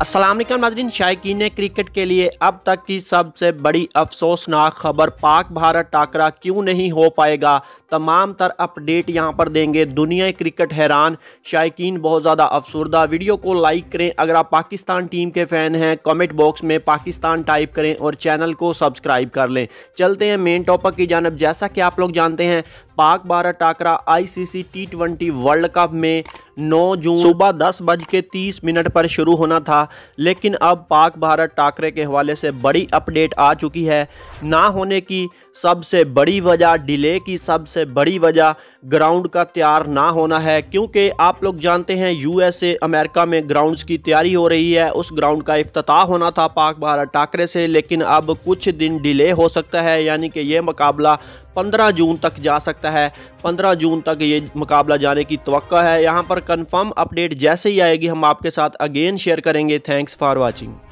असलम नाजरीन शायक ने क्रिकेट के लिए अब तक की सबसे बड़ी अफसोसनाक खबर पाक भारत टाकरा क्यों नहीं हो पाएगा तमाम तर अपडेट यहां पर देंगे दुनिया क्रिकेट हैरान शायक बहुत ज़्यादा अफसरदा वीडियो को लाइक करें अगर आप पाकिस्तान टीम के फ़ैन हैं कमेंट बॉक्स में पाकिस्तान टाइप करें और चैनल को सब्सक्राइब कर लें चलते हैं मेन टॉपिक की जानब जैसा कि आप लोग जानते हैं पाक भारत टाकरा आई टी ट्वेंटी वर्ल्ड कप में 9 जून सुबह दस बज के तीस मिनट पर शुरू होना था लेकिन अब पाक भारत टाकरे के हवाले से बड़ी अपडेट आ चुकी है ना होने की सबसे बड़ी वजह डिले की सबसे बड़ी वजह ग्राउंड का तैयार ना होना है क्योंकि आप लोग जानते हैं यूएसए अमेरिका में ग्राउंड्स की तैयारी हो रही है उस ग्राउंड का अफ्ताह होना था पाक भारत टाकरे से लेकिन अब कुछ दिन डिले हो सकता है यानी कि यह मुकाबला 15 जून तक जा सकता है 15 जून तक ये मुकाबला जाने की तो है यहाँ पर कंफर्म अपडेट जैसे ही आएगी हम आपके साथ अगेन शेयर करेंगे थैंक्स फॉर वॉचिंग